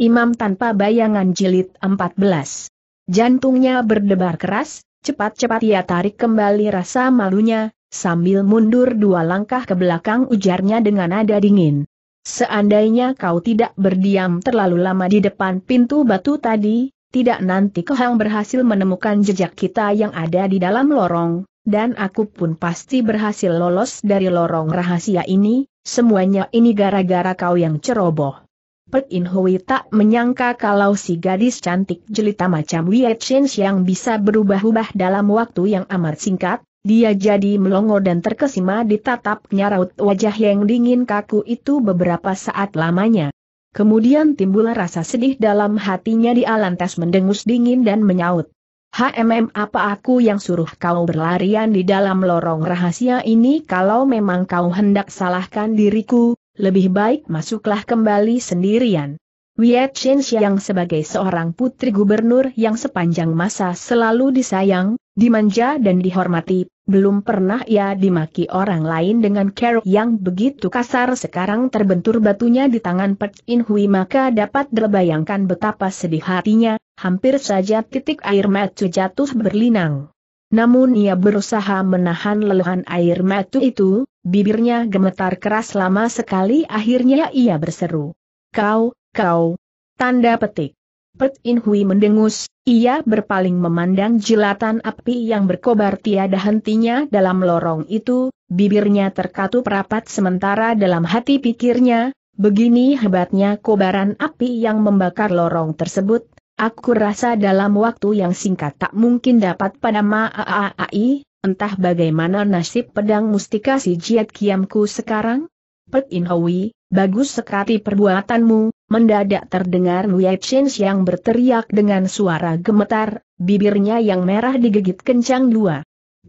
Imam tanpa bayangan jilid 14. Jantungnya berdebar keras, cepat-cepat ia tarik kembali rasa malunya, sambil mundur dua langkah ke belakang ujarnya dengan nada dingin. Seandainya kau tidak berdiam terlalu lama di depan pintu batu tadi, tidak nanti kau berhasil menemukan jejak kita yang ada di dalam lorong, dan aku pun pasti berhasil lolos dari lorong rahasia ini, semuanya ini gara-gara kau yang ceroboh. Pek In Hui tak menyangka kalau si gadis cantik jelita macam Wei Chen yang bisa berubah-ubah dalam waktu yang amat singkat, dia jadi melongo dan terkesima ditatapnya raut wajah yang dingin kaku itu beberapa saat lamanya. Kemudian timbul rasa sedih dalam hatinya di lantas mendengus dingin dan menyaut. HMM apa aku yang suruh kau berlarian di dalam lorong rahasia ini kalau memang kau hendak salahkan diriku, lebih baik masuklah kembali sendirian. Wei Chen yang sebagai seorang putri gubernur yang sepanjang masa selalu disayang, dimanja dan dihormati, belum pernah ia dimaki orang lain dengan cara yang begitu kasar sekarang terbentur batunya di tangan Pet In Hui maka dapat dibayangkan betapa sedih hatinya, hampir saja titik air mata jatuh berlinang. Namun ia berusaha menahan leluhan air mata itu, bibirnya gemetar keras lama sekali akhirnya ia berseru. Kau, kau. Tanda petik. Pet In Hui mendengus, ia berpaling memandang jilatan api yang berkobar tiada hentinya dalam lorong itu, bibirnya terkatup rapat sementara dalam hati pikirnya, begini hebatnya kobaran api yang membakar lorong tersebut, Aku rasa dalam waktu yang singkat tak mungkin dapat pada Maaai, entah bagaimana nasib pedang mustika si Jiat Kiamku sekarang? Pek In Hoi, bagus sekali perbuatanmu, mendadak terdengar Wei Chen yang berteriak dengan suara gemetar, bibirnya yang merah digigit kencang dua.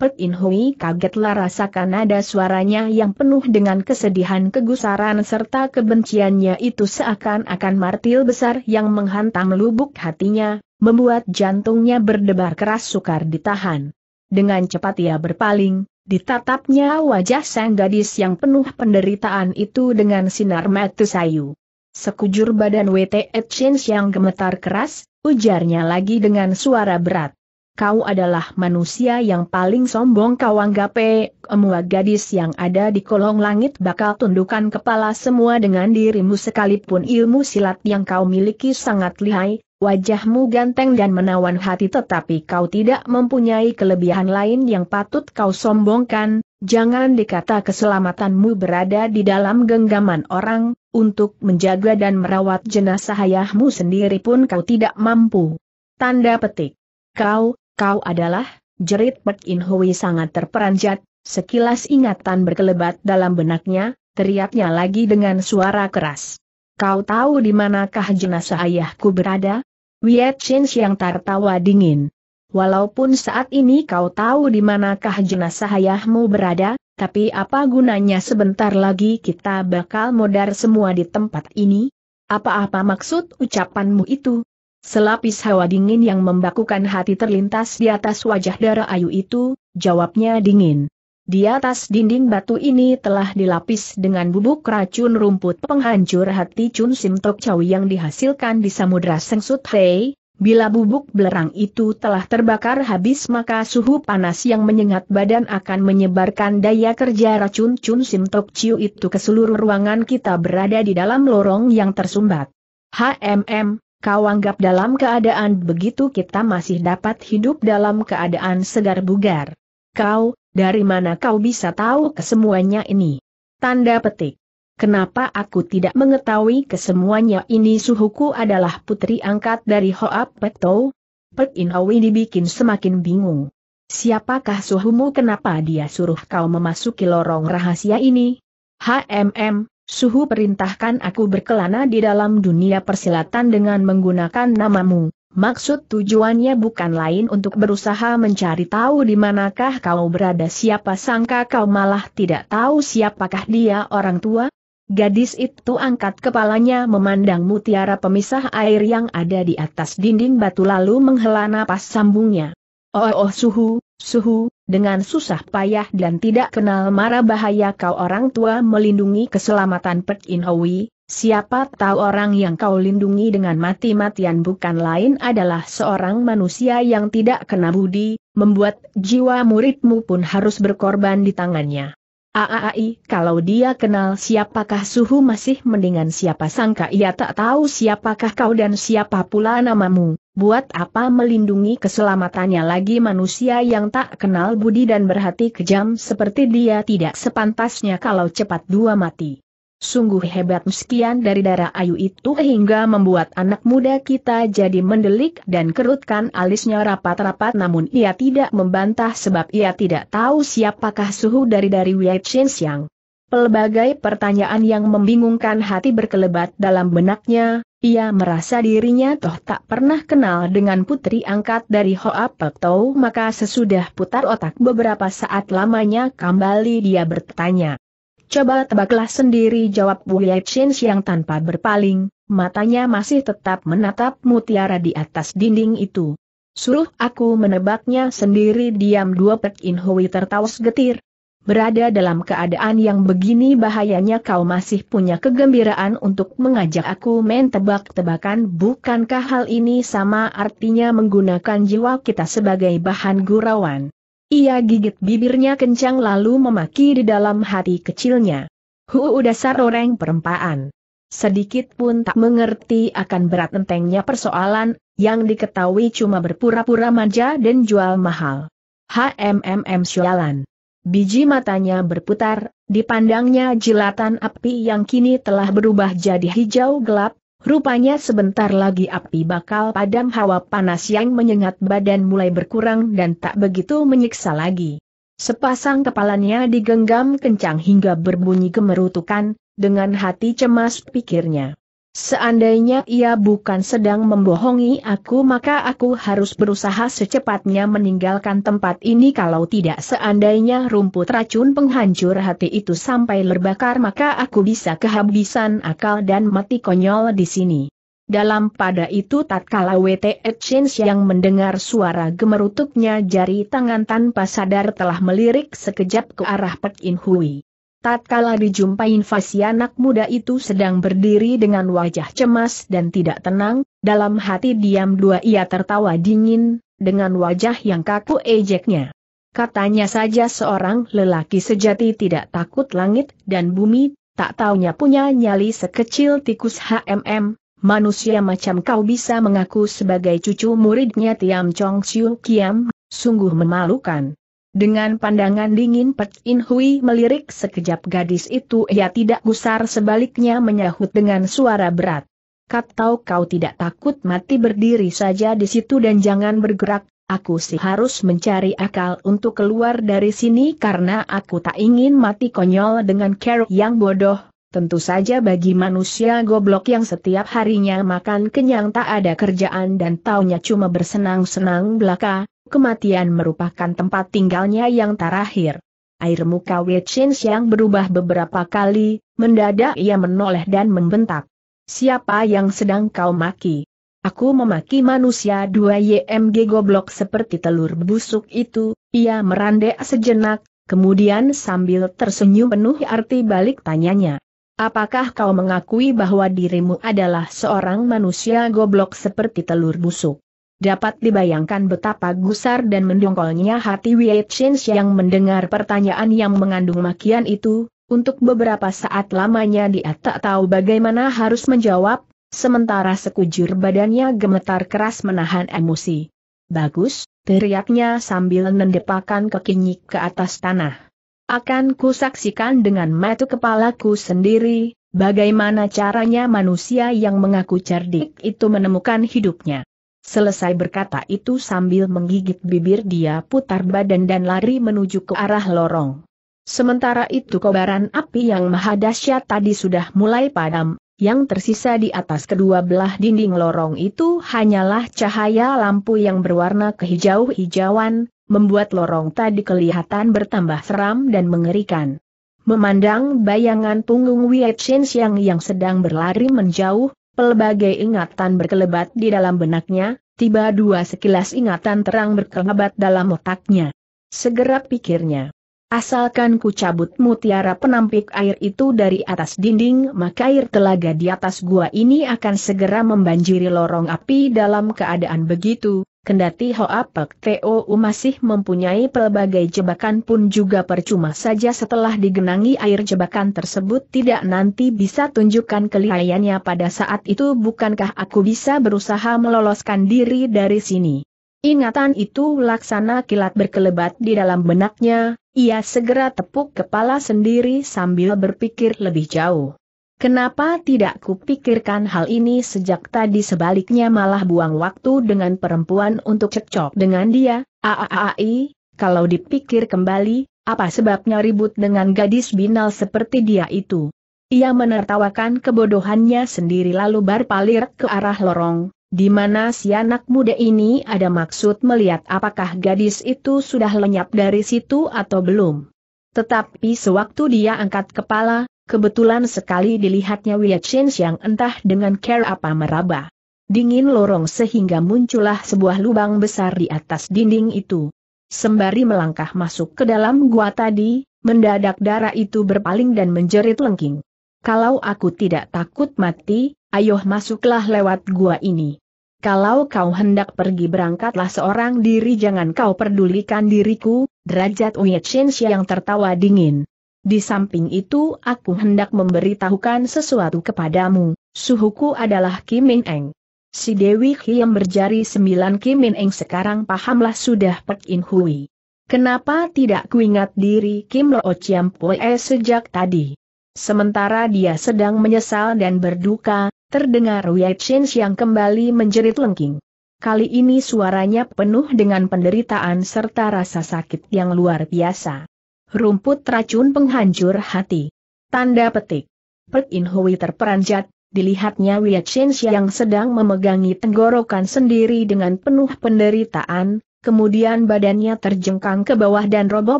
Pek In Hui kagetlah rasakan nada suaranya yang penuh dengan kesedihan kegusaran serta kebenciannya itu seakan-akan martil besar yang menghantam lubuk hatinya, membuat jantungnya berdebar keras sukar ditahan. Dengan cepat ia berpaling, ditatapnya wajah sang gadis yang penuh penderitaan itu dengan sinar mata sayu. Sekujur badan WT Etchins yang gemetar keras, ujarnya lagi dengan suara berat kau adalah manusia yang paling sombong kau anggape, emua gadis yang ada di kolong langit bakal tundukkan kepala semua dengan dirimu sekalipun ilmu silat yang kau miliki sangat lihai, wajahmu ganteng dan menawan hati tetapi kau tidak mempunyai kelebihan lain yang patut kau sombongkan, jangan dikata keselamatanmu berada di dalam genggaman orang, untuk menjaga dan merawat jenazah ayahmu sendiri pun kau tidak mampu. Tanda petik. Kau, kau adalah, jerit Pek In Hui sangat terperanjat, sekilas ingatan berkelebat dalam benaknya, teriaknya lagi dengan suara keras. Kau tahu di manakah jenazah ayahku berada? Wiet Chin yang tertawa dingin. Walaupun saat ini kau tahu di manakah jenazah ayahmu berada, tapi apa gunanya sebentar lagi kita bakal modar semua di tempat ini? Apa-apa maksud ucapanmu itu? Selapis hawa dingin yang membakukan hati terlintas di atas wajah darah ayu itu, jawabnya dingin. Di atas dinding batu ini telah dilapis dengan bubuk racun rumput penghancur hati Chun Sim Tok Chow yang dihasilkan di Samudra Sengsut Hei, bila bubuk belerang itu telah terbakar habis maka suhu panas yang menyengat badan akan menyebarkan daya kerja racun Chun Sim Tok Chiu itu ke seluruh ruangan kita berada di dalam lorong yang tersumbat. HMM, Kau anggap dalam keadaan begitu kita masih dapat hidup dalam keadaan segar bugar. Kau, dari mana kau bisa tahu kesemuanya ini? Tanda petik. Kenapa aku tidak mengetahui kesemuanya ini suhuku adalah putri angkat dari Hoa Petou? Pek In dibikin semakin bingung. Siapakah suhumu kenapa dia suruh kau memasuki lorong rahasia ini? HMM, Suhu perintahkan aku berkelana di dalam dunia persilatan dengan menggunakan namamu. Maksud tujuannya bukan lain untuk berusaha mencari tahu di manakah kau berada siapa sangka kau malah tidak tahu siapakah dia orang tua? Gadis itu angkat kepalanya memandang mutiara pemisah air yang ada di atas dinding batu lalu menghela napas sambungnya. Oh oh suhu, suhu, dengan susah payah dan tidak kenal mara bahaya kau orang tua melindungi keselamatan Pek In Hui, siapa tahu orang yang kau lindungi dengan mati-matian bukan lain adalah seorang manusia yang tidak kena budi, membuat jiwa muridmu pun harus berkorban di tangannya. Aai, kalau dia kenal siapakah suhu masih mendingan siapa sangka ia tak tahu siapakah kau dan siapa pula namamu buat apa melindungi keselamatannya lagi manusia yang tak kenal budi dan berhati kejam seperti dia tidak sepantasnya kalau cepat dua mati. Sungguh hebat meskian dari darah ayu itu hingga membuat anak muda kita jadi mendelik dan kerutkan alisnya rapat-rapat namun ia tidak membantah sebab ia tidak tahu siapakah suhu dari dari Wei Chen Xiang. Pelbagai pertanyaan yang membingungkan hati berkelebat dalam benaknya, ia merasa dirinya toh tak pernah kenal dengan putri angkat dari Hoa Pekto maka sesudah putar otak beberapa saat lamanya kembali dia bertanya. Coba tebaklah sendiri jawab Wu Chin yang tanpa berpaling, matanya masih tetap menatap mutiara di atas dinding itu. Suruh aku menebaknya sendiri diam dua Pek In Hui tertawa getir, Berada dalam keadaan yang begini bahayanya kau masih punya kegembiraan untuk mengajak aku main tebak-tebakan bukankah hal ini sama artinya menggunakan jiwa kita sebagai bahan gurauan. Ia gigit bibirnya kencang lalu memaki di dalam hati kecilnya. Huu dasar orang perempaan. Sedikit pun tak mengerti akan berat entengnya persoalan, yang diketahui cuma berpura-pura manja dan jual mahal. HMMM Syalan Biji matanya berputar, dipandangnya jilatan api yang kini telah berubah jadi hijau gelap, rupanya sebentar lagi api bakal padam hawa panas yang menyengat badan mulai berkurang dan tak begitu menyiksa lagi. Sepasang kepalanya digenggam kencang hingga berbunyi kemerutukan. dengan hati cemas pikirnya. Seandainya ia bukan sedang membohongi aku maka aku harus berusaha secepatnya meninggalkan tempat ini kalau tidak seandainya rumput racun penghancur hati itu sampai terbakar, maka aku bisa kehabisan akal dan mati konyol di sini. Dalam pada itu tatkala WT Exchange yang mendengar suara gemerutuknya jari tangan tanpa sadar telah melirik sekejap ke arah Pek In Hui. Tatkala dijumpai invasi anak muda itu sedang berdiri dengan wajah cemas dan tidak tenang, dalam hati diam dua ia tertawa dingin, dengan wajah yang kaku ejeknya. Katanya saja seorang lelaki sejati tidak takut langit dan bumi, tak taunya punya nyali sekecil tikus HMM, manusia macam kau bisa mengaku sebagai cucu muridnya Tiam Chong Siu Kiam, sungguh memalukan. Dengan pandangan dingin Pet In Hui melirik sekejap gadis itu ia tidak gusar sebaliknya menyahut dengan suara berat. Katau kau tidak takut mati berdiri saja di situ dan jangan bergerak, aku sih harus mencari akal untuk keluar dari sini karena aku tak ingin mati konyol dengan kerok yang bodoh. Tentu saja bagi manusia goblok yang setiap harinya makan kenyang tak ada kerjaan dan taunya cuma bersenang-senang belaka, kematian merupakan tempat tinggalnya yang terakhir. Air muka Wei yang Xiang berubah beberapa kali, mendadak ia menoleh dan membentak. Siapa yang sedang kau maki? Aku memaki manusia dua YMG goblok seperti telur busuk itu, ia merandek sejenak, kemudian sambil tersenyum penuh arti balik tanyanya. Apakah kau mengakui bahwa dirimu adalah seorang manusia goblok seperti telur busuk? Dapat dibayangkan betapa gusar dan mendongkolnya hati Wei Chen yang mendengar pertanyaan yang mengandung makian itu, untuk beberapa saat lamanya dia tak tahu bagaimana harus menjawab, sementara sekujur badannya gemetar keras menahan emosi. Bagus, teriaknya sambil mendepakan kekinyik ke atas tanah. Akan kusaksikan dengan mata kepalaku sendiri, bagaimana caranya manusia yang mengaku cerdik itu menemukan hidupnya. Selesai berkata itu sambil menggigit bibir dia putar badan dan lari menuju ke arah lorong. Sementara itu kobaran api yang maha dahsyat tadi sudah mulai padam, yang tersisa di atas kedua belah dinding lorong itu hanyalah cahaya lampu yang berwarna kehijau-hijauan, membuat lorong tadi kelihatan bertambah seram dan mengerikan. Memandang bayangan punggung Wei Xiang yang sedang berlari menjauh, Pelbagai ingatan berkelebat di dalam benaknya, tiba dua sekilas ingatan terang berkelebat dalam otaknya. Segera pikirnya. Asalkan ku cabut mutiara penampik air itu dari atas dinding maka air telaga di atas gua ini akan segera membanjiri lorong api dalam keadaan begitu, Kendati Hoa Pek Teo masih mempunyai pelbagai jebakan pun juga percuma saja setelah digenangi air jebakan tersebut tidak nanti bisa tunjukkan kelihayannya pada saat itu bukankah aku bisa berusaha meloloskan diri dari sini. Ingatan itu laksana kilat berkelebat di dalam benaknya, ia segera tepuk kepala sendiri sambil berpikir lebih jauh. Kenapa tidak kupikirkan hal ini sejak tadi sebaliknya malah buang waktu dengan perempuan untuk cekcok dengan dia, aaai, kalau dipikir kembali, apa sebabnya ribut dengan gadis binal seperti dia itu? Ia menertawakan kebodohannya sendiri lalu berpalir ke arah lorong, di mana si anak muda ini ada maksud melihat apakah gadis itu sudah lenyap dari situ atau belum. Tetapi sewaktu dia angkat kepala, Kebetulan sekali dilihatnya Wia Chen yang entah dengan care apa meraba. Dingin lorong sehingga muncullah sebuah lubang besar di atas dinding itu. Sembari melangkah masuk ke dalam gua tadi, mendadak darah itu berpaling dan menjerit lengking. Kalau aku tidak takut mati, ayo masuklah lewat gua ini. Kalau kau hendak pergi berangkatlah seorang diri jangan kau pedulikan diriku, derajat Wia Chen yang tertawa dingin. Di samping itu aku hendak memberitahukan sesuatu kepadamu, suhuku adalah Kim Min Eng. Si Dewi yang berjari sembilan Kim Min Eng sekarang pahamlah sudah Pek In Hui. Kenapa tidak kuingat diri Kim Lo Chiam Poe sejak tadi? Sementara dia sedang menyesal dan berduka, terdengar Wei Chen yang kembali menjerit lengking. Kali ini suaranya penuh dengan penderitaan serta rasa sakit yang luar biasa. Rumput racun penghancur hati. Tanda petik. Pek In Hui terperanjat, dilihatnya Wei Chen yang sedang memegangi tenggorokan sendiri dengan penuh penderitaan, kemudian badannya terjengkang ke bawah dan roboh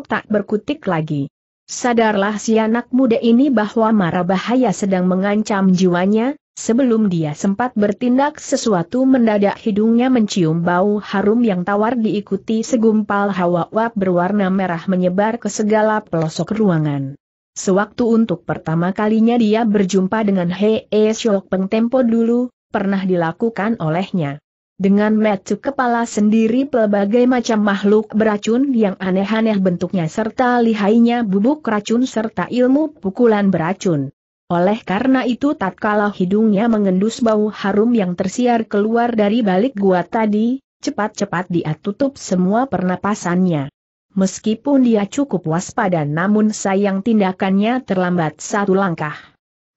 tak berkutik lagi. Sadarlah si anak muda ini bahwa mara bahaya sedang mengancam jiwanya, Sebelum dia sempat bertindak sesuatu mendadak hidungnya mencium bau harum yang tawar diikuti segumpal hawa uap berwarna merah menyebar ke segala pelosok ruangan. Sewaktu untuk pertama kalinya dia berjumpa dengan Hei e Shok Peng Tempo dulu, pernah dilakukan olehnya. Dengan metu kepala sendiri pelbagai macam makhluk beracun yang aneh-aneh bentuknya serta lihainya bubuk racun serta ilmu pukulan beracun. Oleh karena itu tatkala hidungnya mengendus bau harum yang tersiar keluar dari balik gua tadi, cepat-cepat dia tutup semua pernapasannya. Meskipun dia cukup waspada namun sayang tindakannya terlambat satu langkah.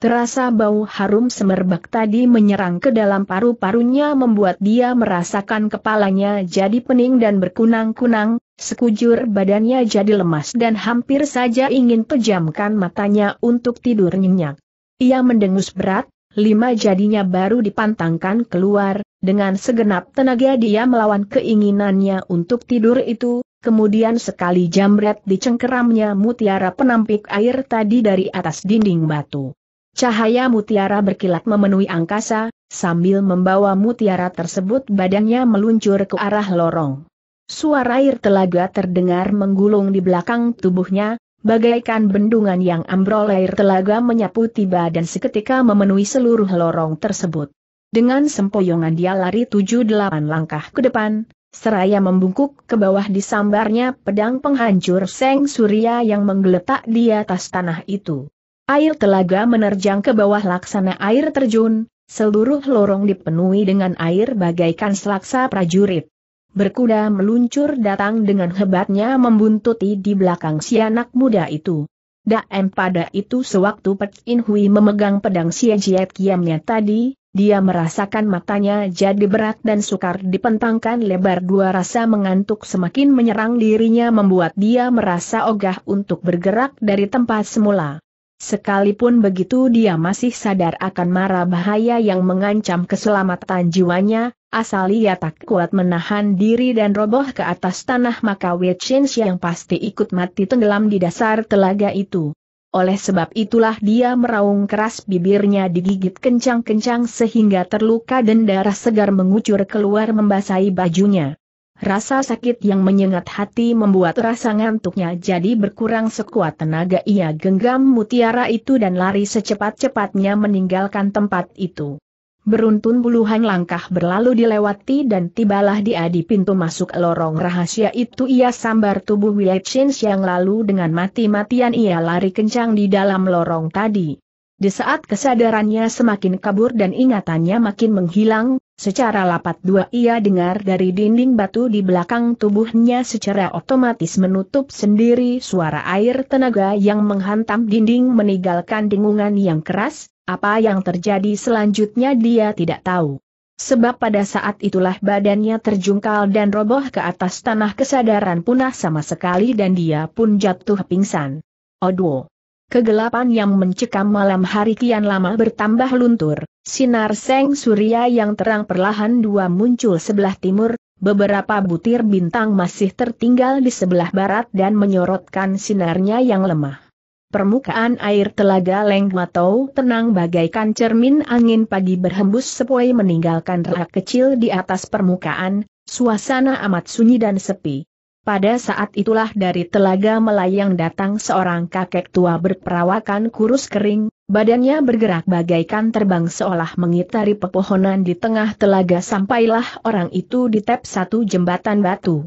Terasa bau harum semerbak tadi menyerang ke dalam paru-parunya membuat dia merasakan kepalanya jadi pening dan berkunang-kunang, sekujur badannya jadi lemas dan hampir saja ingin pejamkan matanya untuk tidur nyenyak. Ia mendengus berat, lima jadinya baru dipantangkan keluar, dengan segenap tenaga dia melawan keinginannya untuk tidur itu, kemudian sekali jamret dicengkeramnya mutiara penampik air tadi dari atas dinding batu. Cahaya mutiara berkilat memenuhi angkasa, sambil membawa mutiara tersebut badannya meluncur ke arah lorong. Suara air telaga terdengar menggulung di belakang tubuhnya, bagaikan bendungan yang ambrol air telaga menyapu tiba dan seketika memenuhi seluruh lorong tersebut. Dengan sempoyongan dia lari tujuh delapan langkah ke depan, seraya membungkuk ke bawah disambarnya pedang penghancur Seng Surya yang menggeletak di atas tanah itu. Air telaga menerjang ke bawah laksana air terjun, seluruh lorong dipenuhi dengan air bagaikan selaksa prajurit berkuda meluncur datang dengan hebatnya membuntuti di belakang si anak muda itu. Daem pada itu sewaktu Pek In Hui memegang pedang si Jiet Kiamnya tadi, dia merasakan matanya jadi berat dan sukar dipentangkan lebar dua rasa mengantuk semakin menyerang dirinya membuat dia merasa ogah untuk bergerak dari tempat semula. Sekalipun begitu dia masih sadar akan mara bahaya yang mengancam keselamatan jiwanya, Asal ia tak kuat menahan diri dan roboh ke atas tanah maka Wei yang pasti ikut mati tenggelam di dasar telaga itu. Oleh sebab itulah dia meraung keras bibirnya digigit kencang-kencang sehingga terluka dan darah segar mengucur keluar membasahi bajunya. Rasa sakit yang menyengat hati membuat rasa ngantuknya jadi berkurang sekuat tenaga ia genggam mutiara itu dan lari secepat-cepatnya meninggalkan tempat itu. Beruntun puluhan langkah berlalu dilewati dan tibalah dia di pintu masuk lorong rahasia itu ia sambar tubuh Chen yang lalu dengan mati-matian ia lari kencang di dalam lorong tadi. Di saat kesadarannya semakin kabur dan ingatannya makin menghilang, secara lapat dua ia dengar dari dinding batu di belakang tubuhnya secara otomatis menutup sendiri suara air tenaga yang menghantam dinding meninggalkan dengungan yang keras, apa yang terjadi selanjutnya dia tidak tahu. Sebab pada saat itulah badannya terjungkal dan roboh ke atas tanah kesadaran punah sama sekali dan dia pun jatuh pingsan. Oduo. Kegelapan yang mencekam malam hari kian lama bertambah luntur, sinar seng surya yang terang perlahan dua muncul sebelah timur, beberapa butir bintang masih tertinggal di sebelah barat dan menyorotkan sinarnya yang lemah. Permukaan air telaga Lengmatau tenang bagaikan cermin angin pagi berhembus sepoi meninggalkan rak kecil di atas permukaan, suasana amat sunyi dan sepi. Pada saat itulah dari telaga melayang datang seorang kakek tua berperawakan kurus kering, badannya bergerak bagaikan terbang seolah mengitari pepohonan di tengah telaga sampailah orang itu di tep satu jembatan batu.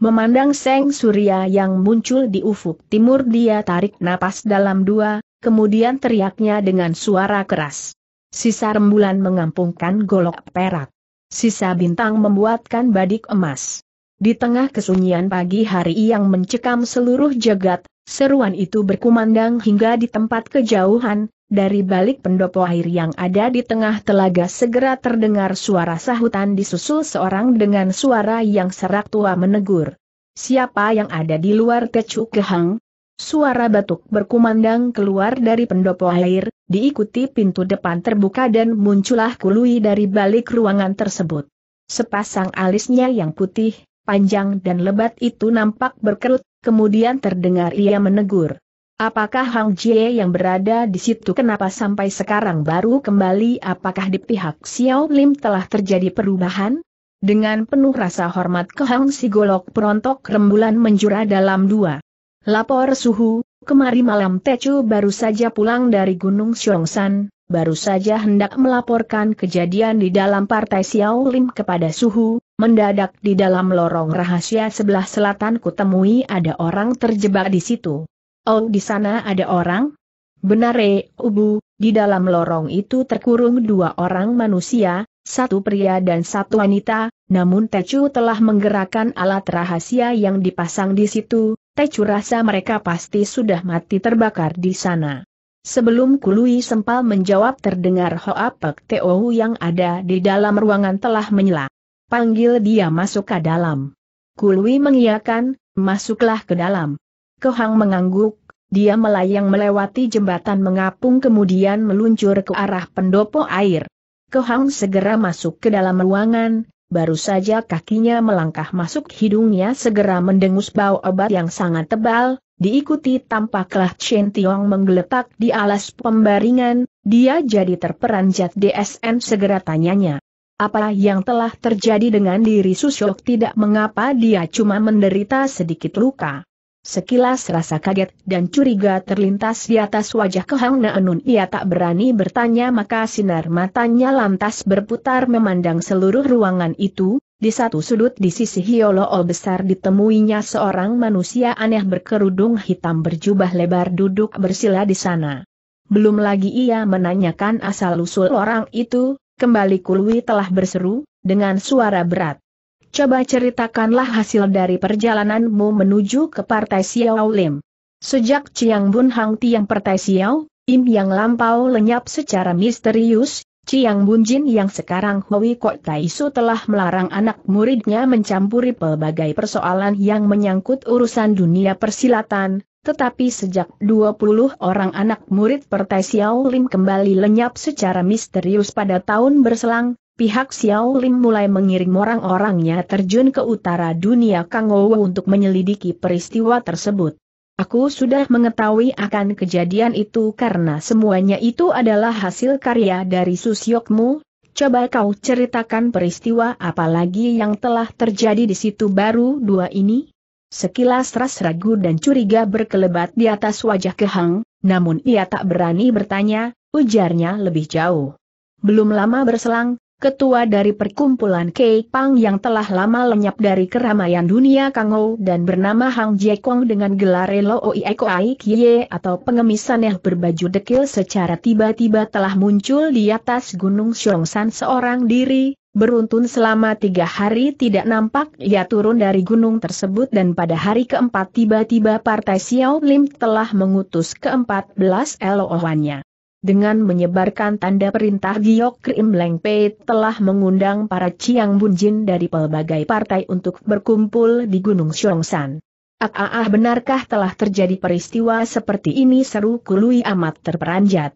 Memandang Seng Surya yang muncul di ufuk timur dia tarik napas dalam dua, kemudian teriaknya dengan suara keras. Sisa rembulan mengampungkan golok perak. Sisa bintang membuatkan badik emas. Di tengah kesunyian pagi hari yang mencekam seluruh jagat, seruan itu berkumandang hingga di tempat kejauhan, dari balik pendopo air yang ada di tengah telaga segera terdengar suara sahutan disusul seorang dengan suara yang serak tua menegur. Siapa yang ada di luar Tecu Kehang? Suara batuk berkumandang keluar dari pendopo air, diikuti pintu depan terbuka dan muncullah kului dari balik ruangan tersebut. Sepasang alisnya yang putih, panjang dan lebat itu nampak berkerut, kemudian terdengar ia menegur. Apakah Hang Jie yang berada di situ kenapa sampai sekarang baru kembali apakah di pihak Xiao Lim telah terjadi perubahan? Dengan penuh rasa hormat ke Hang Sigolok perontok rembulan menjura dalam dua. Lapor suhu, kemari malam Techu baru saja pulang dari Gunung Xiongsan, baru saja hendak melaporkan kejadian di dalam partai Xiao Lim kepada suhu, mendadak di dalam lorong rahasia sebelah selatan kutemui ada orang terjebak di situ. Oh, di sana ada orang? Benar re, eh, Ubu, di dalam lorong itu terkurung dua orang manusia, satu pria dan satu wanita, namun Tecu telah menggerakkan alat rahasia yang dipasang di situ, Tecu rasa mereka pasti sudah mati terbakar di sana. Sebelum Kului Sempal menjawab terdengar Hoapek Teo yang ada di dalam ruangan telah menyela. Panggil dia masuk ke dalam. Kului mengiyakan, masuklah ke dalam. Kohang mengangguk, dia melayang melewati jembatan mengapung kemudian meluncur ke arah pendopo air. Kehang segera masuk ke dalam ruangan, baru saja kakinya melangkah masuk hidungnya segera mendengus bau obat yang sangat tebal, diikuti tampaklah Chen Tiong menggeletak di alas pembaringan, dia jadi terperanjat DSN segera tanyanya. Apa yang telah terjadi dengan diri Susyok tidak mengapa dia cuma menderita sedikit luka. Sekilas rasa kaget dan curiga terlintas di atas wajah Kehang Naenun ia tak berani bertanya maka sinar matanya lantas berputar memandang seluruh ruangan itu, di satu sudut di sisi hiolool besar ditemuinya seorang manusia aneh berkerudung hitam berjubah lebar duduk bersila di sana. Belum lagi ia menanyakan asal-usul orang itu, kembali Kulwi telah berseru, dengan suara berat coba ceritakanlah hasil dari perjalananmu menuju ke Partai Xiao Lim. Sejak Chiang Bun Hang Tiang Partai Xiao, Im yang lampau lenyap secara misterius, Chiang Bun Jin yang sekarang Hui Kok Tai Su telah melarang anak muridnya mencampuri pelbagai persoalan yang menyangkut urusan dunia persilatan, tetapi sejak 20 orang anak murid Partai Xiao Lim kembali lenyap secara misterius pada tahun berselang, pihak Xiao Lim mulai mengirim orang-orangnya terjun ke utara dunia Kangou untuk menyelidiki peristiwa tersebut. Aku sudah mengetahui akan kejadian itu karena semuanya itu adalah hasil karya dari Susyokmu. Coba kau ceritakan peristiwa apa lagi yang telah terjadi di situ baru dua ini? Sekilas ras ragu dan curiga berkelebat di atas wajah Kehang, namun ia tak berani bertanya, ujarnya lebih jauh. Belum lama berselang, ketua dari perkumpulan Kei Pang yang telah lama lenyap dari keramaian dunia Kangou dan bernama Hang Jekong dengan gelar Loi Eko Kie atau pengemisan yang berbaju dekil secara tiba-tiba telah muncul di atas Gunung Syongsan seorang diri, beruntun selama tiga hari tidak nampak ia turun dari gunung tersebut dan pada hari keempat tiba-tiba Partai Xiao Lim telah mengutus keempat belas Eloohannya. Dengan menyebarkan tanda perintah Giok Krim Leng Pei telah mengundang para Chiang Bunjin dari pelbagai partai untuk berkumpul di Gunung Syongshan. Ah, ah, ah, benarkah telah terjadi peristiwa seperti ini seru Kului amat terperanjat.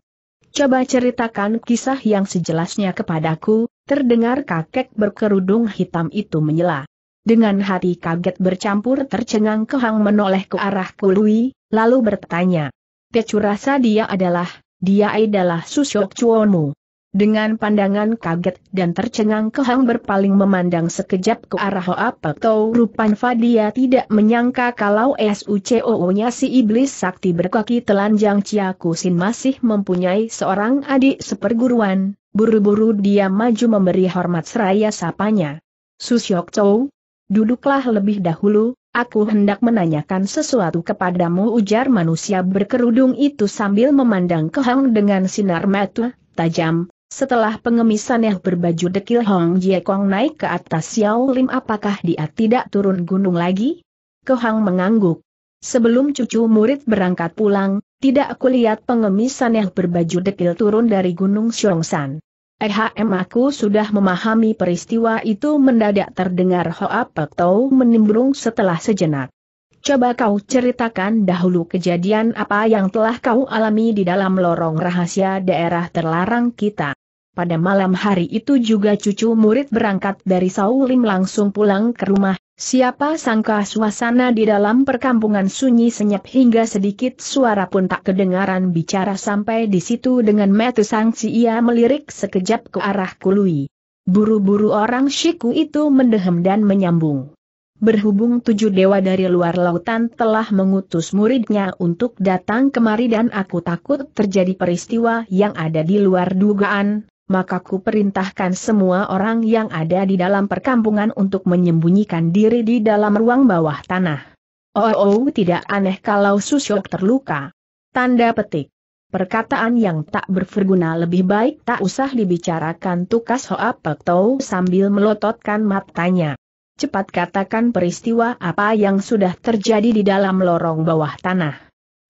Coba ceritakan kisah yang sejelasnya kepadaku, terdengar kakek berkerudung hitam itu menyela. Dengan hati kaget bercampur tercengang Kehang menoleh ke arah Kului, lalu bertanya. Tecu rasa dia adalah dia adalah Susyok Chuomu. Dengan pandangan kaget dan tercengang Kehang berpaling memandang sekejap ke arah Hoa Tau Rupan Fadia tidak menyangka kalau SUCOO-nya si iblis sakti berkaki telanjang Kusin masih mempunyai seorang adik seperguruan, buru-buru dia maju memberi hormat seraya sapanya. Susyok Chou, duduklah lebih dahulu, Aku hendak menanyakan sesuatu kepadamu ujar manusia berkerudung itu sambil memandang ke Hong dengan sinar mata, tajam. Setelah pengemisan yang berbaju dekil Hong Jie Kong naik ke atas Xiao Lim apakah dia tidak turun gunung lagi? Kehang mengangguk. Sebelum cucu murid berangkat pulang, tidak aku lihat pengemisan yang berbaju dekil turun dari Gunung Xiong San. EHM aku sudah memahami peristiwa itu mendadak terdengar Hoa Pekto menimbrung setelah sejenak. Coba kau ceritakan dahulu kejadian apa yang telah kau alami di dalam lorong rahasia daerah terlarang kita. Pada malam hari itu juga cucu murid berangkat dari Saulim langsung pulang ke rumah, Siapa sangka suasana di dalam perkampungan sunyi senyap hingga sedikit suara pun tak kedengaran bicara sampai di situ dengan metu sangsi ia melirik sekejap ke arah kului. Buru-buru orang Shiku itu mendehem dan menyambung. Berhubung tujuh dewa dari luar lautan telah mengutus muridnya untuk datang kemari dan aku takut terjadi peristiwa yang ada di luar dugaan, maka ku perintahkan semua orang yang ada di dalam perkampungan untuk menyembunyikan diri di dalam ruang bawah tanah. Oh, oh tidak aneh kalau Susyok terluka. Tanda petik. Perkataan yang tak berverguna lebih baik tak usah dibicarakan tukas Hoa Tau sambil melototkan matanya. Cepat katakan peristiwa apa yang sudah terjadi di dalam lorong bawah tanah.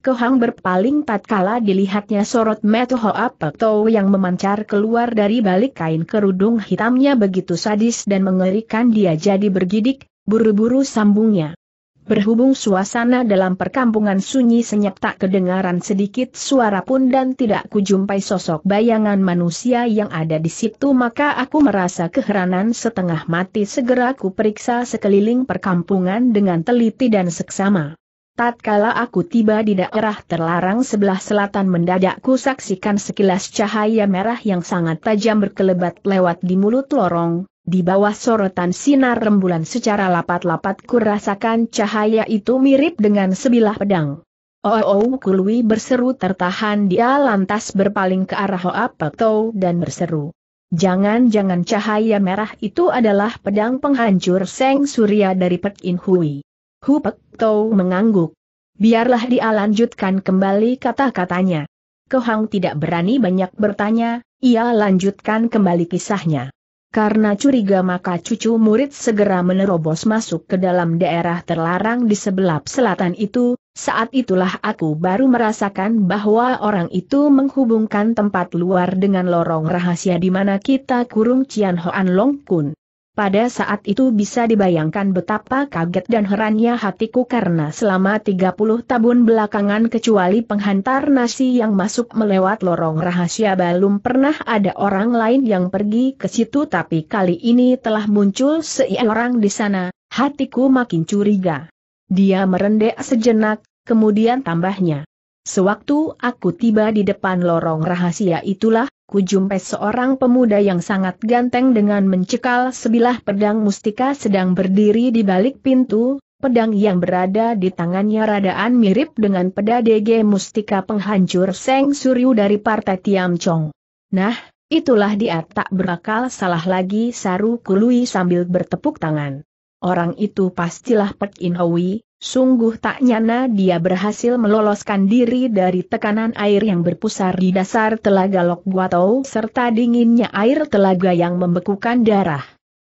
Kehang berpaling tatkala dilihatnya sorot mata Hoa petau yang memancar keluar dari balik kain kerudung hitamnya begitu sadis dan mengerikan dia jadi bergidik, buru-buru sambungnya. Berhubung suasana dalam perkampungan sunyi senyap tak kedengaran sedikit suara pun dan tidak kujumpai sosok bayangan manusia yang ada di situ maka aku merasa keheranan setengah mati segera ku periksa sekeliling perkampungan dengan teliti dan seksama. Tatkala aku tiba di daerah terlarang sebelah selatan mendadak ku saksikan sekilas cahaya merah yang sangat tajam berkelebat lewat di mulut lorong, di bawah sorotan sinar rembulan secara lapat-lapat ku rasakan cahaya itu mirip dengan sebilah pedang. Oh, oh, Kulwi berseru tertahan dia lantas berpaling ke arah Hoa Pektou dan berseru. Jangan-jangan cahaya merah itu adalah pedang penghancur Seng Surya dari Pek In Hui. Hupek Tou mengangguk. Biarlah dia lanjutkan kembali kata-katanya. Kohang tidak berani banyak bertanya, ia lanjutkan kembali kisahnya. Karena curiga maka cucu murid segera menerobos masuk ke dalam daerah terlarang di sebelah selatan itu, saat itulah aku baru merasakan bahwa orang itu menghubungkan tempat luar dengan lorong rahasia di mana kita kurung Cian Hoan Long Kun. Pada saat itu bisa dibayangkan betapa kaget dan herannya hatiku karena selama 30 tahun belakangan kecuali penghantar nasi yang masuk melewat lorong rahasia belum pernah ada orang lain yang pergi ke situ tapi kali ini telah muncul seorang di sana, hatiku makin curiga. Dia merendek sejenak, kemudian tambahnya. Sewaktu aku tiba di depan lorong rahasia itulah, jumpai seorang pemuda yang sangat ganteng dengan mencekal sebilah pedang mustika sedang berdiri di balik pintu, pedang yang berada di tangannya radaan mirip dengan peda DG mustika penghancur Seng Suryu dari Partai Tiam Chong. Nah, itulah dia tak berakal salah lagi Saru kului sambil bertepuk tangan. Orang itu pastilah Pek In Hui, Sungguh tak nyana dia berhasil meloloskan diri dari tekanan air yang berpusar di dasar telaga Lok Guato serta dinginnya air telaga yang membekukan darah.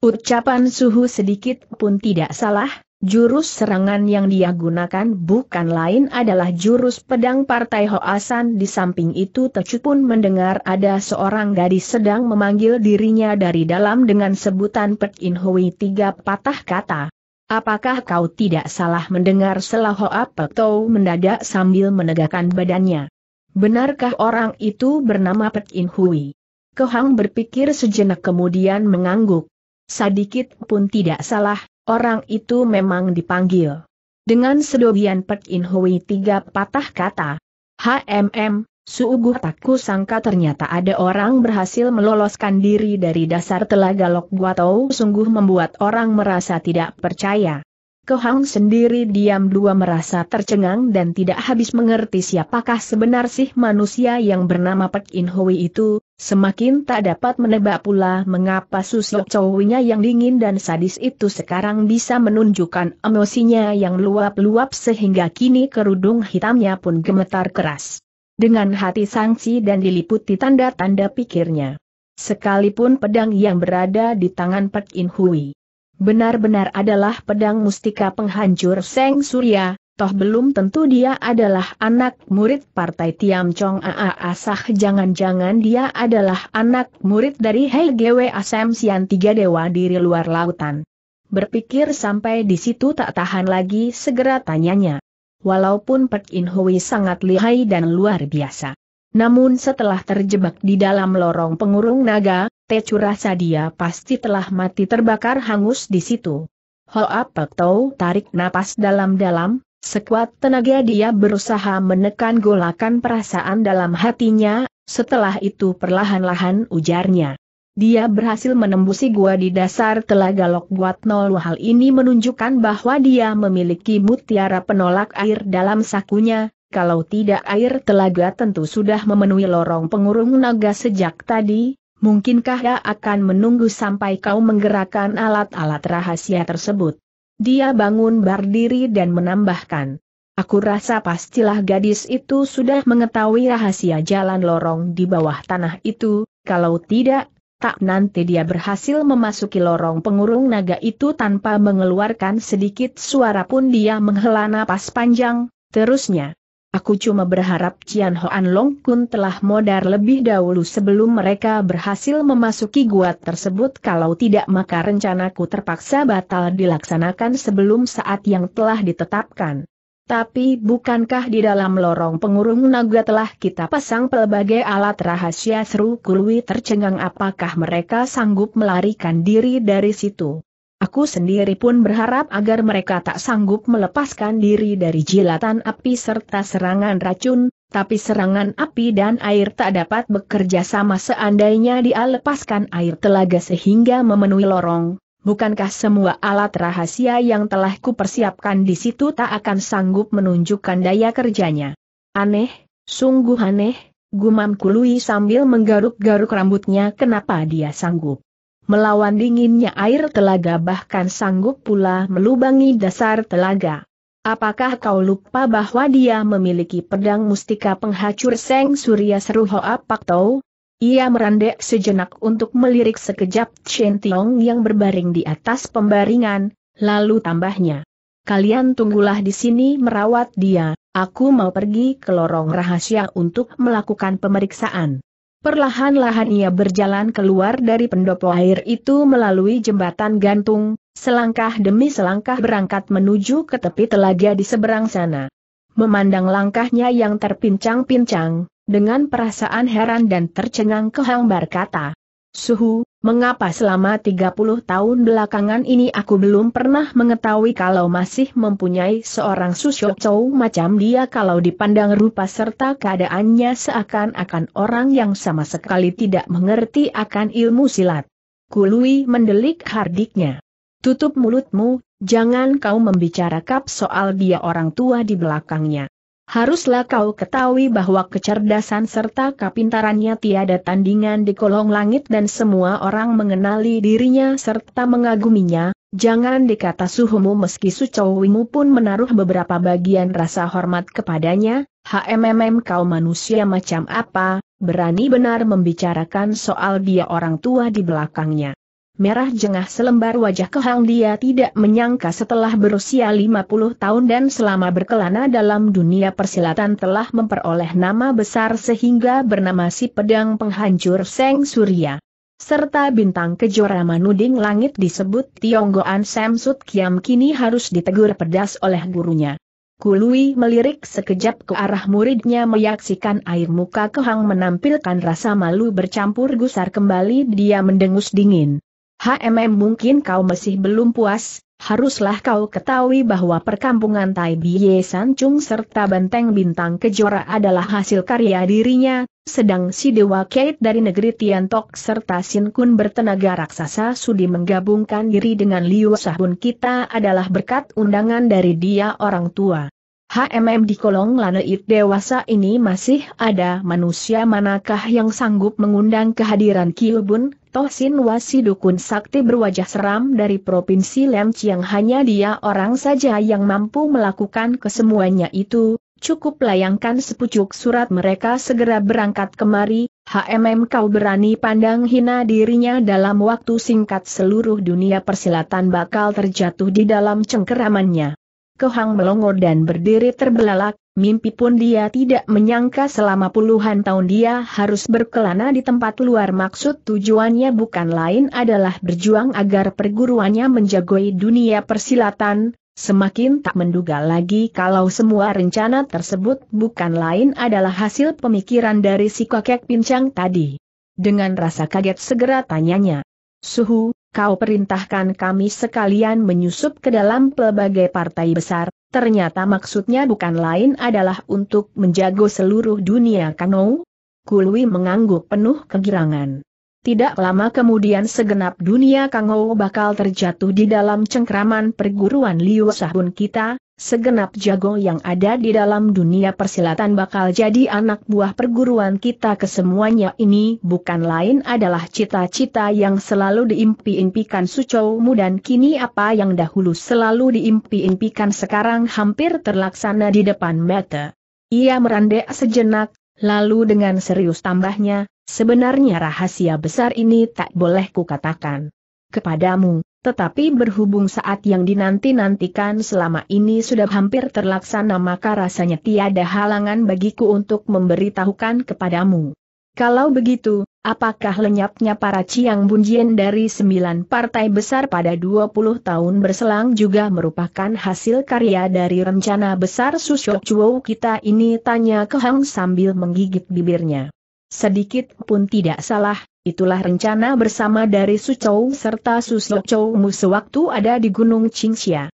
Ucapan suhu sedikit pun tidak salah, jurus serangan yang dia gunakan bukan lain adalah jurus pedang Partai Hoasan di samping itu Tecu pun mendengar ada seorang gadis sedang memanggil dirinya dari dalam dengan sebutan Pek In Hui tiga patah kata. Apakah kau tidak salah mendengar Selaho Apekto mendadak sambil menegakkan badannya? Benarkah orang itu bernama Pek In Hui? Kohang berpikir sejenak kemudian mengangguk. Sadikit pun tidak salah, orang itu memang dipanggil. Dengan sedobian Pek In Hui tiga patah kata. HMM, Suuguh tak sangka ternyata ada orang berhasil meloloskan diri dari dasar telaga Lok Guatou sungguh membuat orang merasa tidak percaya. Kohang sendiri diam dua merasa tercengang dan tidak habis mengerti siapakah sebenar sih manusia yang bernama Pek In Hui itu, semakin tak dapat menebak pula mengapa susuk cowinya yang dingin dan sadis itu sekarang bisa menunjukkan emosinya yang luap-luap sehingga kini kerudung hitamnya pun gemetar keras. Dengan hati sangsi dan diliputi tanda-tanda pikirnya. Sekalipun pedang yang berada di tangan Pek In Hui benar-benar adalah pedang mustika penghancur Seng Surya, toh belum tentu dia adalah anak murid partai Tiam Chong Aa Asah jangan-jangan dia adalah anak murid dari Hei Gwe Asem Sian Tiga Dewa Diri Luar Lautan. Berpikir sampai di situ tak tahan lagi segera tanyanya walaupun Pek In Hui sangat lihai dan luar biasa. Namun setelah terjebak di dalam lorong pengurung naga, Tecu rasa dia pasti telah mati terbakar hangus di situ. Hoa Pek Tau tarik napas dalam-dalam, sekuat tenaga dia berusaha menekan golakan perasaan dalam hatinya, setelah itu perlahan-lahan ujarnya. Dia berhasil menembusi gua di dasar telaga guat Nol. Hal ini menunjukkan bahwa dia memiliki mutiara penolak air dalam sakunya, kalau tidak air telaga tentu sudah memenuhi lorong pengurung naga sejak tadi, mungkinkah dia akan menunggu sampai kau menggerakkan alat-alat rahasia tersebut? Dia bangun berdiri dan menambahkan. Aku rasa pastilah gadis itu sudah mengetahui rahasia jalan lorong di bawah tanah itu, kalau tidak, tak nanti dia berhasil memasuki lorong pengurung naga itu tanpa mengeluarkan sedikit suara pun dia menghela napas panjang, terusnya. Aku cuma berharap Cian Hoan Long Kun telah modar lebih dahulu sebelum mereka berhasil memasuki gua tersebut kalau tidak maka rencanaku terpaksa batal dilaksanakan sebelum saat yang telah ditetapkan. Tapi bukankah di dalam lorong pengurung naga telah kita pasang pelbagai alat rahasia seru kului tercengang apakah mereka sanggup melarikan diri dari situ. Aku sendiri pun berharap agar mereka tak sanggup melepaskan diri dari jilatan api serta serangan racun, tapi serangan api dan air tak dapat bekerja sama seandainya dia lepaskan air telaga sehingga memenuhi lorong, bukankah semua alat rahasia yang telah kupersiapkan di situ tak akan sanggup menunjukkan daya kerjanya? Aneh, sungguh aneh, gumam Kului sambil menggaruk-garuk rambutnya kenapa dia sanggup. Melawan dinginnya air telaga bahkan sanggup pula melubangi dasar telaga. Apakah kau lupa bahwa dia memiliki pedang mustika penghacur Seng Surya Seruho Tau? Ia merendek sejenak untuk melirik sekejap Chen Tiong yang berbaring di atas pembaringan, lalu tambahnya. Kalian tunggulah di sini merawat dia, aku mau pergi ke lorong rahasia untuk melakukan pemeriksaan. Perlahan-lahan ia berjalan keluar dari pendopo air itu melalui jembatan gantung, selangkah demi selangkah berangkat menuju ke tepi telaga di seberang sana. Memandang langkahnya yang terpincang-pincang, dengan perasaan heran dan tercengang Kehang berkata, Suhu, mengapa selama 30 tahun belakangan ini aku belum pernah mengetahui kalau masih mempunyai seorang cow macam dia kalau dipandang rupa serta keadaannya seakan-akan orang yang sama sekali tidak mengerti akan ilmu silat. Kului mendelik hardiknya. Tutup mulutmu, jangan kau membicarakan soal dia orang tua di belakangnya. Haruslah kau ketahui bahwa kecerdasan serta kepintarannya tiada tandingan di kolong langit dan semua orang mengenali dirinya serta mengaguminya, jangan dikata suhumu meski sucowimu pun menaruh beberapa bagian rasa hormat kepadanya, HMMM kau manusia macam apa, berani benar membicarakan soal dia orang tua di belakangnya merah jengah selembar wajah kehang dia tidak menyangka setelah berusia 50 tahun dan selama berkelana dalam dunia persilatan telah memperoleh nama besar sehingga bernama si pedang penghancur Seng Surya. Serta bintang kejora manuding langit disebut Tionggoan Samsut Kiam kini harus ditegur pedas oleh gurunya. Kului melirik sekejap ke arah muridnya meyaksikan air muka kehang menampilkan rasa malu bercampur gusar kembali dia mendengus dingin. HMM mungkin kau masih belum puas, haruslah kau ketahui bahwa perkampungan Tai San Chung serta Benteng Bintang Kejora adalah hasil karya dirinya, sedang si Dewa Kait dari negeri Tiantok serta Sin Kun bertenaga raksasa Sudi menggabungkan diri dengan Liu Sahbun kita adalah berkat undangan dari dia orang tua. HMM di kolong laneit dewasa ini masih ada manusia manakah yang sanggup mengundang kehadiran Kiobun, Tosin Wasi Dukun Sakti berwajah seram dari Provinsi Lenci yang hanya dia orang saja yang mampu melakukan kesemuanya itu, cukup layangkan sepucuk surat mereka segera berangkat kemari, HMM kau berani pandang hina dirinya dalam waktu singkat seluruh dunia persilatan bakal terjatuh di dalam cengkeramannya. Kohang melongo dan berdiri terbelalak, mimpi pun dia tidak menyangka selama puluhan tahun dia harus berkelana di tempat luar maksud tujuannya bukan lain adalah berjuang agar perguruannya menjagoi dunia persilatan, semakin tak menduga lagi kalau semua rencana tersebut bukan lain adalah hasil pemikiran dari si kakek pincang tadi. Dengan rasa kaget segera tanyanya, Suhu, kau perintahkan kami sekalian menyusup ke dalam pelbagai partai besar, ternyata maksudnya bukan lain adalah untuk menjago seluruh dunia Kanou? Kului mengangguk penuh kegirangan. Tidak lama kemudian segenap dunia Kangou bakal terjatuh di dalam cengkraman perguruan Liu Sahun kita, segenap jago yang ada di dalam dunia persilatan bakal jadi anak buah perguruan kita kesemuanya ini bukan lain adalah cita-cita yang selalu diimpi-impikan sucomu dan kini apa yang dahulu selalu diimpi-impikan sekarang hampir terlaksana di depan mata. Ia merandek sejenak, lalu dengan serius tambahnya, sebenarnya rahasia besar ini tak boleh kukatakan kepadamu, tetapi berhubung saat yang dinanti-nantikan selama ini sudah hampir terlaksana maka rasanya tiada halangan bagiku untuk memberitahukan kepadamu. Kalau begitu, apakah lenyapnya para Ciang Bunjien dari sembilan partai besar pada 20 tahun berselang juga merupakan hasil karya dari rencana besar Susok Chuo kita ini tanya ke Hang sambil menggigit bibirnya. Sedikit pun tidak salah, itulah rencana bersama dari Su Chou serta Su Chou Mu sewaktu ada di Gunung Qingxia.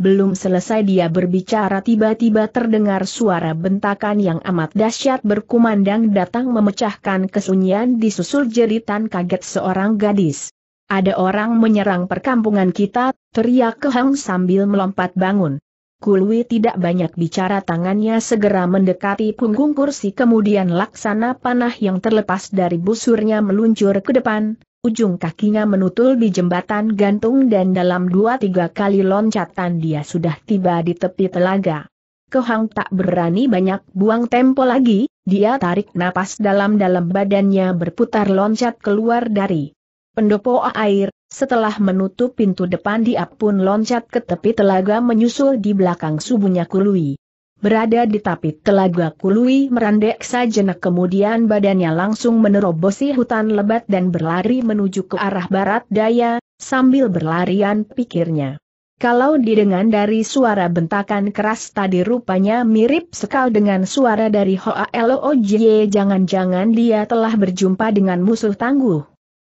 Belum selesai dia berbicara tiba-tiba terdengar suara bentakan yang amat dahsyat berkumandang datang memecahkan kesunyian disusul jeritan kaget seorang gadis. Ada orang menyerang perkampungan kita, teriak Kehang sambil melompat bangun. Kulwi tidak banyak bicara tangannya segera mendekati punggung kursi kemudian laksana panah yang terlepas dari busurnya meluncur ke depan, ujung kakinya menutul di jembatan gantung dan dalam dua tiga kali loncatan dia sudah tiba di tepi telaga. kehang tak berani banyak buang tempo lagi, dia tarik napas dalam-dalam badannya berputar loncat keluar dari Pendopo air, setelah menutup pintu depan dia pun loncat ke tepi telaga menyusul di belakang subuhnya Kului. Berada di tepi telaga Kului merandek sejenak kemudian badannya langsung menerobosi hutan lebat dan berlari menuju ke arah barat daya, sambil berlarian pikirnya. Kalau didengar dari suara bentakan keras tadi rupanya mirip sekali dengan suara dari Hoa Oje, jangan-jangan dia telah berjumpa dengan musuh tangguh.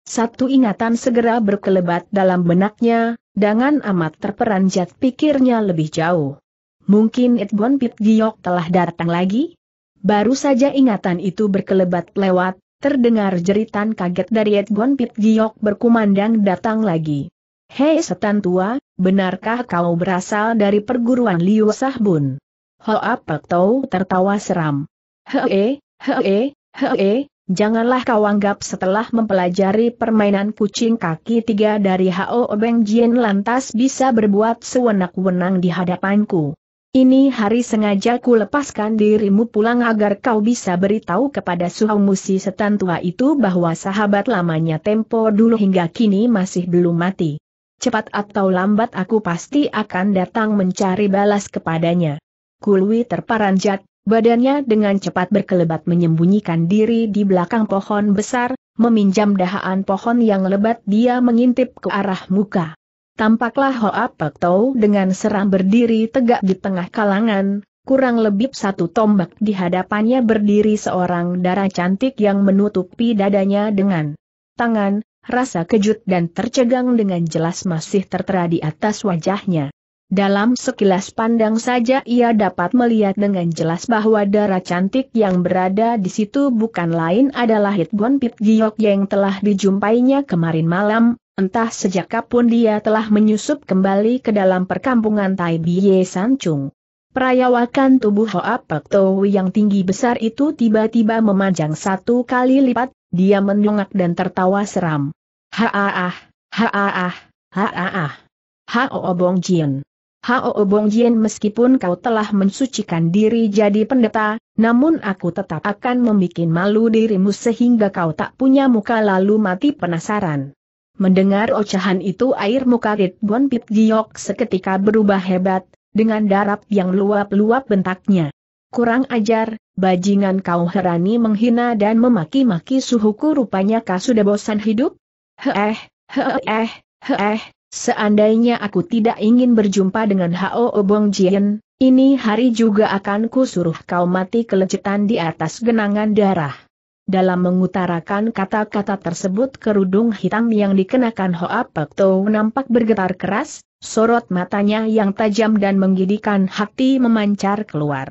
Satu ingatan segera berkelebat dalam benaknya, dengan amat terperanjat pikirnya lebih jauh. Mungkin Itgon Pit Giok telah datang lagi? Baru saja ingatan itu berkelebat lewat, terdengar jeritan kaget dari Edgon Pit Giok berkumandang datang lagi. Hei setan tua, benarkah kau berasal dari perguruan Liu Sahbun? Hoa Pek Tau tertawa seram. Hee, hee, hee, Janganlah kau anggap setelah mempelajari permainan kucing kaki tiga dari Hao Obeng Jin lantas bisa berbuat sewenang-wenang di hadapanku. Ini hari sengaja ku lepaskan dirimu pulang agar kau bisa beritahu kepada Suhau Musi setan tua itu bahwa sahabat lamanya tempo dulu hingga kini masih belum mati. Cepat atau lambat aku pasti akan datang mencari balas kepadanya. Kulwi terparanjat, Badannya dengan cepat berkelebat menyembunyikan diri di belakang pohon besar, meminjam dahaan pohon yang lebat dia mengintip ke arah muka. Tampaklah Hoa Pek Tau dengan seram berdiri tegak di tengah kalangan, kurang lebih satu tombak di hadapannya berdiri seorang darah cantik yang menutupi dadanya dengan tangan, rasa kejut dan tercegang dengan jelas masih tertera di atas wajahnya. Dalam sekilas pandang saja ia dapat melihat dengan jelas bahwa darah cantik yang berada di situ bukan lain adalah Hitbon Pit Giok yang telah dijumpainya kemarin malam, entah sejak kapan dia telah menyusup kembali ke dalam perkampungan Tai Biye Sancung. Perayawakan tubuh Hoa Pek yang tinggi besar itu tiba-tiba memanjang satu kali lipat, dia menyongak dan tertawa seram. Haaah, haaah, ha haaah. Hao Bong Jian. Hao Bong Jien. meskipun kau telah mensucikan diri jadi pendeta, namun aku tetap akan membuat malu dirimu sehingga kau tak punya muka lalu mati penasaran. Mendengar ocahan itu air muka Rit Bon Pit Giok seketika berubah hebat, dengan darap yang luap-luap bentaknya. Kurang ajar, bajingan kau herani menghina dan memaki-maki suhuku rupanya kau sudah bosan hidup? Heeh, heeh, heeh, Seandainya aku tidak ingin berjumpa dengan Hao Obong Jien, ini hari juga akan kusuruh kau mati kelecetan di atas genangan darah. Dalam mengutarakan kata-kata tersebut kerudung hitam yang dikenakan Hoa Pek nampak bergetar keras, sorot matanya yang tajam dan menggidikan hati memancar keluar.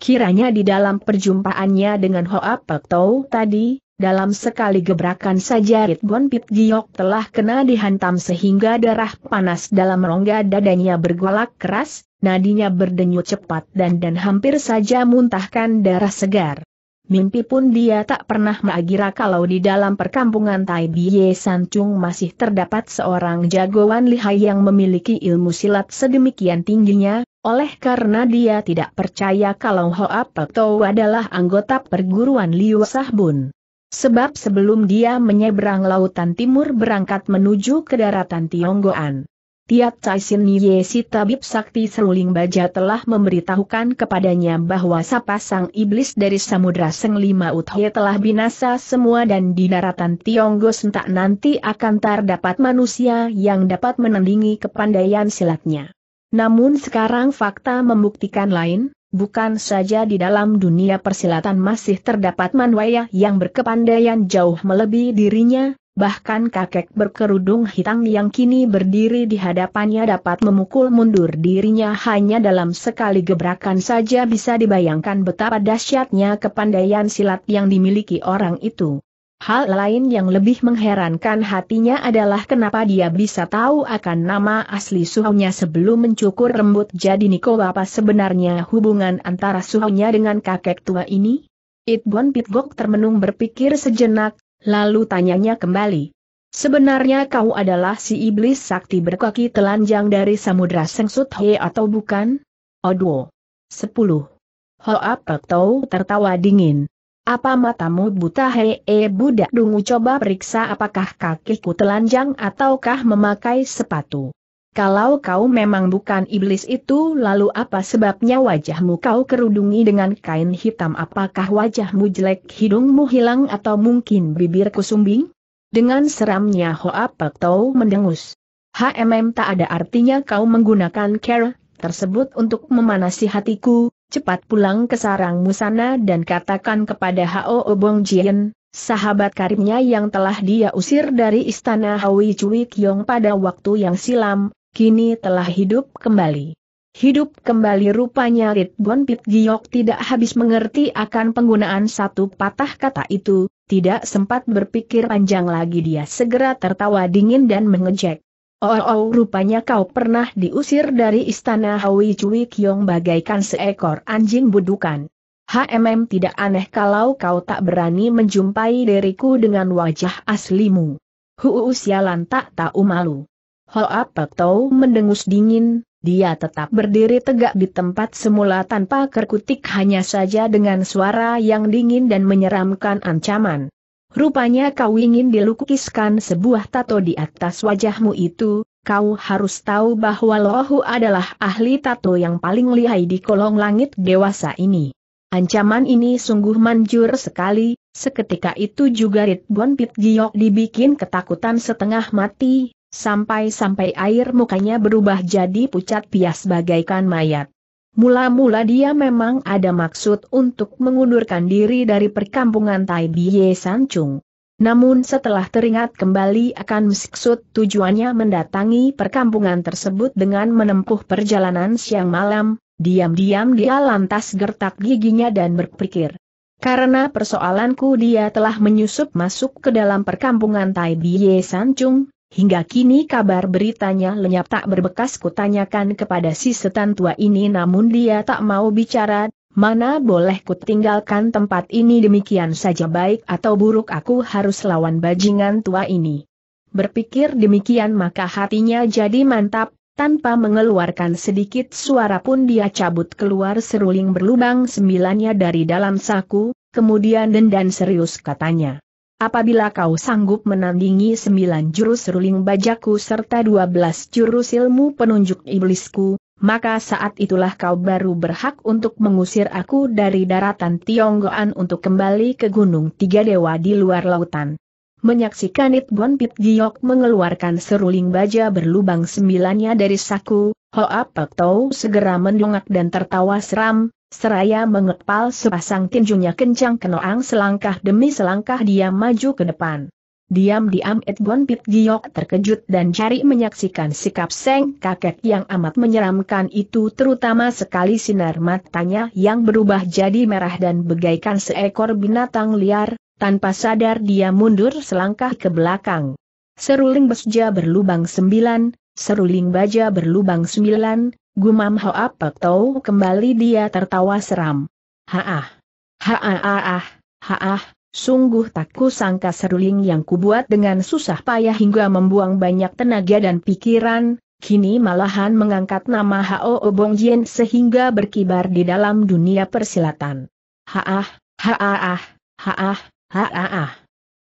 Kiranya di dalam perjumpaannya dengan Hoa Pek tadi, dalam sekali gebrakan saja Ritbon Pit Giok telah kena dihantam sehingga darah panas dalam rongga dadanya bergolak keras, nadinya berdenyut cepat dan dan hampir saja muntahkan darah segar. Mimpi pun dia tak pernah mengira kalau di dalam perkampungan Tai Biye Sancung masih terdapat seorang jagoan lihai yang memiliki ilmu silat sedemikian tingginya, oleh karena dia tidak percaya kalau Hoa Pek adalah anggota perguruan Liu Sahbun. Sebab sebelum dia menyeberang lautan timur berangkat menuju ke daratan Tionggoan. Tiap Caisin Ye si tabib sakti seruling baja telah memberitahukan kepadanya bahwa sepasang iblis dari Samudra Senglima Uthye telah binasa semua dan di daratan Tionggo sentak nanti akan dapat manusia yang dapat menandingi kepandaian silatnya. Namun sekarang fakta membuktikan lain, Bukan saja di dalam dunia persilatan masih terdapat manwaya yang berkepandaian jauh melebihi dirinya, bahkan kakek berkerudung hitam yang kini berdiri di hadapannya dapat memukul mundur dirinya hanya dalam sekali gebrakan saja bisa dibayangkan betapa dahsyatnya kepandaian silat yang dimiliki orang itu. Hal lain yang lebih mengherankan hatinya adalah kenapa dia bisa tahu akan nama asli suhunya sebelum mencukur rembut jadi Niko apa sebenarnya hubungan antara suhunya dengan kakek tua ini? Itbon Pitgok termenung berpikir sejenak, lalu tanyanya kembali. Sebenarnya kau adalah si iblis sakti berkaki telanjang dari Samudra Sengsut He atau bukan? sepuluh. 10. Hoa Pek tertawa dingin. Apa matamu buta hee -he e, budak dungu coba periksa apakah kakiku telanjang ataukah memakai sepatu. Kalau kau memang bukan iblis itu lalu apa sebabnya wajahmu kau kerudungi dengan kain hitam apakah wajahmu jelek hidungmu hilang atau mungkin bibirku sumbing? Dengan seramnya Hoa Pek Tau mendengus. HMM tak ada artinya kau menggunakan care tersebut untuk memanasi hatiku, cepat pulang ke sarang musana dan katakan kepada Hao Obong Jien, sahabat karibnya yang telah dia usir dari istana Hawi Cui Kiong pada waktu yang silam, kini telah hidup kembali. Hidup kembali rupanya Ritbon Pit Giok tidak habis mengerti akan penggunaan satu patah kata itu, tidak sempat berpikir panjang lagi dia segera tertawa dingin dan mengejek. Oh, oh rupanya kau pernah diusir dari istana Hawi Cui Kiong bagaikan seekor anjing budukan. HMM tidak aneh kalau kau tak berani menjumpai diriku dengan wajah aslimu. Huu sialan tak tahu malu. Hoa tau mendengus dingin, dia tetap berdiri tegak di tempat semula tanpa kerkutik hanya saja dengan suara yang dingin dan menyeramkan ancaman. Rupanya kau ingin dilukiskan sebuah tato di atas wajahmu itu, kau harus tahu bahwa Lohu adalah ahli tato yang paling lihai di kolong langit dewasa ini. Ancaman ini sungguh manjur sekali, seketika itu juga Ridwan Pit Giok dibikin ketakutan setengah mati, sampai-sampai air mukanya berubah jadi pucat pias bagaikan mayat. Mula-mula dia memang ada maksud untuk mengundurkan diri dari perkampungan Tai San Sancung. Namun setelah teringat kembali akan maksud tujuannya mendatangi perkampungan tersebut dengan menempuh perjalanan siang malam, diam-diam dia lantas gertak giginya dan berpikir. Karena persoalanku dia telah menyusup masuk ke dalam perkampungan Tai San Sancung, Hingga kini kabar beritanya lenyap tak berbekas kutanyakan kepada si setan tua ini namun dia tak mau bicara, mana boleh kutinggalkan tempat ini demikian saja baik atau buruk aku harus lawan bajingan tua ini. Berpikir demikian maka hatinya jadi mantap, tanpa mengeluarkan sedikit suara pun dia cabut keluar seruling berlubang sembilannya dari dalam saku, kemudian dendan serius katanya. Apabila kau sanggup menandingi sembilan jurus ruling bajaku serta dua belas jurus ilmu penunjuk iblisku, maka saat itulah kau baru berhak untuk mengusir aku dari daratan Tionggoan untuk kembali ke Gunung Tiga Dewa di luar lautan. Menyaksikan It Bon Pit Giok mengeluarkan seruling baja berlubang sembilannya dari saku, Hoa Pek Tau segera mendongak dan tertawa seram, Seraya mengepal sepasang tinjunya kencang kenoang selangkah demi selangkah dia maju ke depan. Diam-diam Edgon Pit Giok terkejut dan cari menyaksikan sikap Seng kakek yang amat menyeramkan itu terutama sekali sinar matanya yang berubah jadi merah dan bagaikan seekor binatang liar, tanpa sadar dia mundur selangkah ke belakang. Seruling besja berlubang sembilan, seruling baja berlubang sembilan, Gumam Hoa Pak Tau kembali dia tertawa seram. Haah. Haah. Haah. Sungguh tak kusangka seruling yang kubuat dengan susah payah hingga membuang banyak tenaga dan pikiran, kini malahan mengangkat nama Hao Obong Jin sehingga berkibar di dalam dunia persilatan. Haah, haah, haah, haah.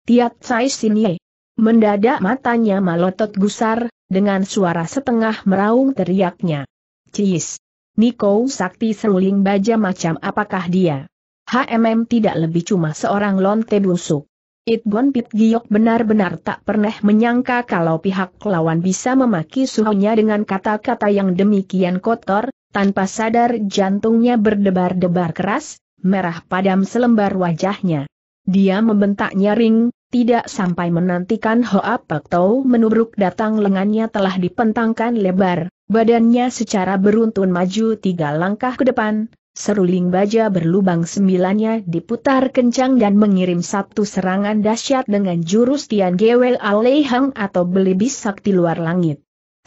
Tiat Sai Ye. Mendadak matanya malotot gusar, dengan suara setengah meraung teriaknya. Cis. Niko Sakti seruling baja macam apakah dia? HMM tidak lebih cuma seorang lonte busuk. Itbon Pit Giok benar-benar tak pernah menyangka kalau pihak lawan bisa memaki suhunya dengan kata-kata yang demikian kotor, tanpa sadar jantungnya berdebar-debar keras, merah padam selembar wajahnya. Dia membentak nyaring, tidak sampai menantikan Hoa Tau menubruk datang lengannya telah dipentangkan lebar, Badannya secara beruntun maju tiga langkah ke depan, seruling baja berlubang sembilannya diputar kencang dan mengirim satu serangan dahsyat dengan jurus Tian Gewel Alei Hang atau belibis sakti luar langit.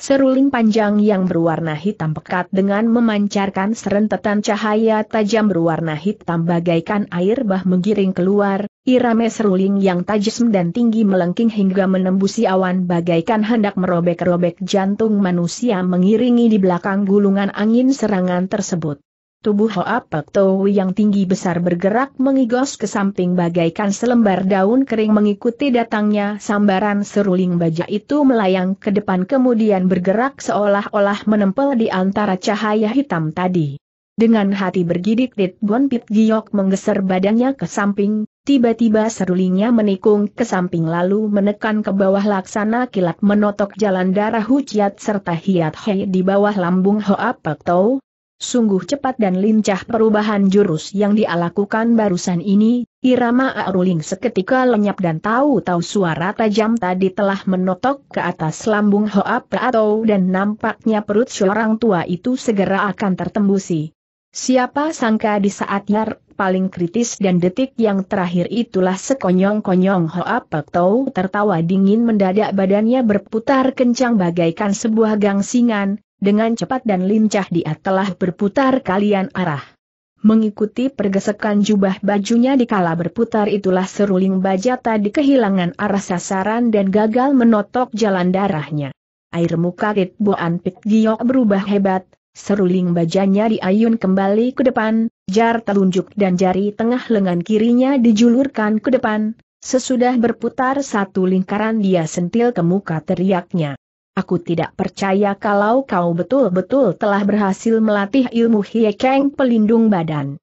Seruling panjang yang berwarna hitam pekat dengan memancarkan serentetan cahaya tajam berwarna hitam bagaikan air bah menggiring keluar, irame seruling yang tajam dan tinggi melengking hingga menembusi awan bagaikan hendak merobek-robek jantung manusia mengiringi di belakang gulungan angin serangan tersebut. Tubuh Hoa Tau yang tinggi besar bergerak mengigos ke samping bagaikan selembar daun kering mengikuti datangnya sambaran seruling baja itu melayang ke depan kemudian bergerak seolah-olah menempel di antara cahaya hitam tadi. Dengan hati bergidik Bon Pit Giok menggeser badannya ke samping, tiba-tiba serulingnya menikung ke samping lalu menekan ke bawah laksana kilat menotok jalan darah Huciat serta Hiat Hei di bawah lambung Hoa Tau. Sungguh cepat dan lincah perubahan jurus yang dia lakukan barusan ini, irama Aruling seketika lenyap dan tahu-tahu suara tajam tadi telah menotok ke atas lambung Hoa atau dan nampaknya perut seorang tua itu segera akan tertembusi. Siapa sangka di saat Yar paling kritis dan detik yang terakhir itulah sekonyong-konyong Hoa atau tertawa dingin mendadak badannya berputar kencang bagaikan sebuah gangsingan, dengan cepat dan lincah dia telah berputar kalian arah. Mengikuti pergesekan jubah bajunya dikala berputar itulah seruling baja tadi kehilangan arah sasaran dan gagal menotok jalan darahnya. Air muka Rit Boan Pik berubah hebat, seruling bajanya diayun kembali ke depan, jar telunjuk dan jari tengah lengan kirinya dijulurkan ke depan, sesudah berputar satu lingkaran dia sentil ke muka teriaknya. Aku tidak percaya kalau kau betul-betul telah berhasil melatih ilmu Hiekeng pelindung badan.